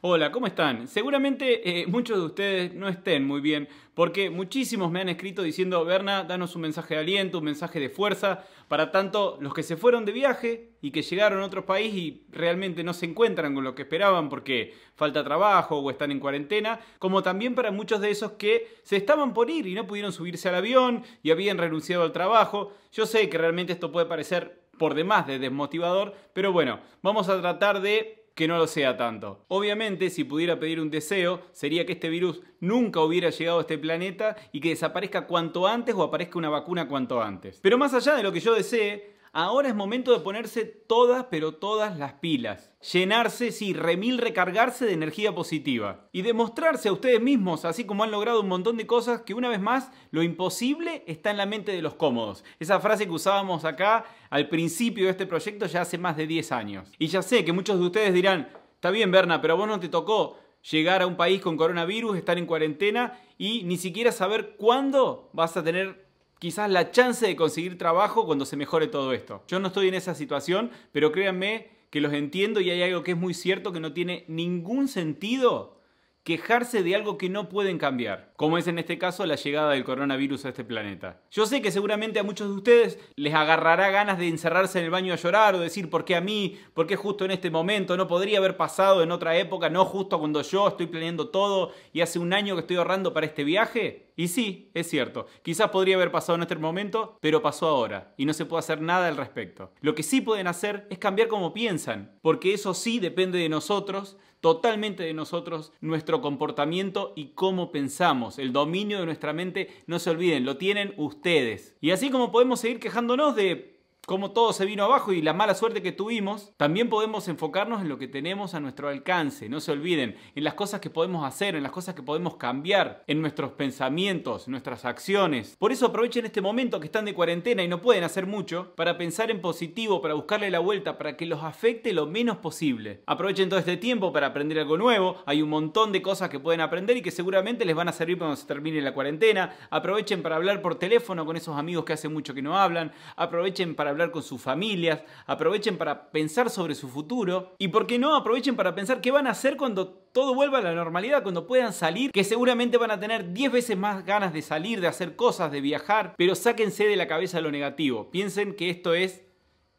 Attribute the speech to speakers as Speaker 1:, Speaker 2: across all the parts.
Speaker 1: Hola, ¿cómo están? Seguramente eh, muchos de ustedes no estén muy bien porque muchísimos me han escrito diciendo, Berna, danos un mensaje de aliento, un mensaje de fuerza para tanto los que se fueron de viaje y que llegaron a otro país y realmente no se encuentran con lo que esperaban porque falta trabajo o están en cuarentena, como también para muchos de esos que se estaban por ir y no pudieron subirse al avión y habían renunciado al trabajo. Yo sé que realmente esto puede parecer por demás de desmotivador, pero bueno, vamos a tratar de que no lo sea tanto. Obviamente, si pudiera pedir un deseo, sería que este virus nunca hubiera llegado a este planeta y que desaparezca cuanto antes o aparezca una vacuna cuanto antes. Pero más allá de lo que yo desee, ahora es momento de ponerse todas, pero todas las pilas. Llenarse, sí, remil recargarse de energía positiva. Y demostrarse a ustedes mismos, así como han logrado un montón de cosas, que una vez más, lo imposible está en la mente de los cómodos. Esa frase que usábamos acá al principio de este proyecto ya hace más de 10 años. Y ya sé que muchos de ustedes dirán, está bien Berna, pero a vos no te tocó llegar a un país con coronavirus, estar en cuarentena y ni siquiera saber cuándo vas a tener quizás la chance de conseguir trabajo cuando se mejore todo esto. Yo no estoy en esa situación, pero créanme que los entiendo y hay algo que es muy cierto que no tiene ningún sentido quejarse de algo que no pueden cambiar, como es en este caso la llegada del coronavirus a este planeta. Yo sé que seguramente a muchos de ustedes les agarrará ganas de encerrarse en el baño a llorar o decir por qué a mí, por qué justo en este momento, no podría haber pasado en otra época, no justo cuando yo estoy planeando todo y hace un año que estoy ahorrando para este viaje. Y sí, es cierto, quizás podría haber pasado en este momento, pero pasó ahora y no se puede hacer nada al respecto. Lo que sí pueden hacer es cambiar cómo piensan, porque eso sí depende de nosotros, totalmente de nosotros nuestro comportamiento y cómo pensamos. El dominio de nuestra mente, no se olviden, lo tienen ustedes. Y así como podemos seguir quejándonos de como todo se vino abajo y la mala suerte que tuvimos, también podemos enfocarnos en lo que tenemos a nuestro alcance. No se olviden, en las cosas que podemos hacer, en las cosas que podemos cambiar, en nuestros pensamientos, nuestras acciones. Por eso aprovechen este momento que están de cuarentena y no pueden hacer mucho para pensar en positivo, para buscarle la vuelta, para que los afecte lo menos posible. Aprovechen todo este tiempo para aprender algo nuevo. Hay un montón de cosas que pueden aprender y que seguramente les van a servir cuando se termine la cuarentena. Aprovechen para hablar por teléfono con esos amigos que hace mucho que no hablan. Aprovechen para con sus familias, aprovechen para pensar sobre su futuro y, ¿por qué no?, aprovechen para pensar qué van a hacer cuando todo vuelva a la normalidad, cuando puedan salir, que seguramente van a tener 10 veces más ganas de salir, de hacer cosas, de viajar, pero sáquense de la cabeza lo negativo. Piensen que esto es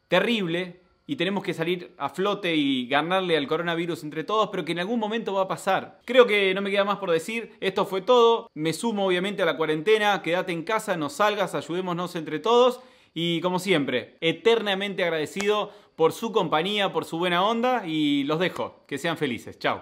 Speaker 1: terrible y tenemos que salir a flote y ganarle al coronavirus entre todos, pero que en algún momento va a pasar. Creo que no me queda más por decir, esto fue todo, me sumo obviamente a la cuarentena, quédate en casa, no salgas, ayudémonos entre todos y como siempre, eternamente agradecido por su compañía, por su buena onda y los dejo. Que sean felices. Chao.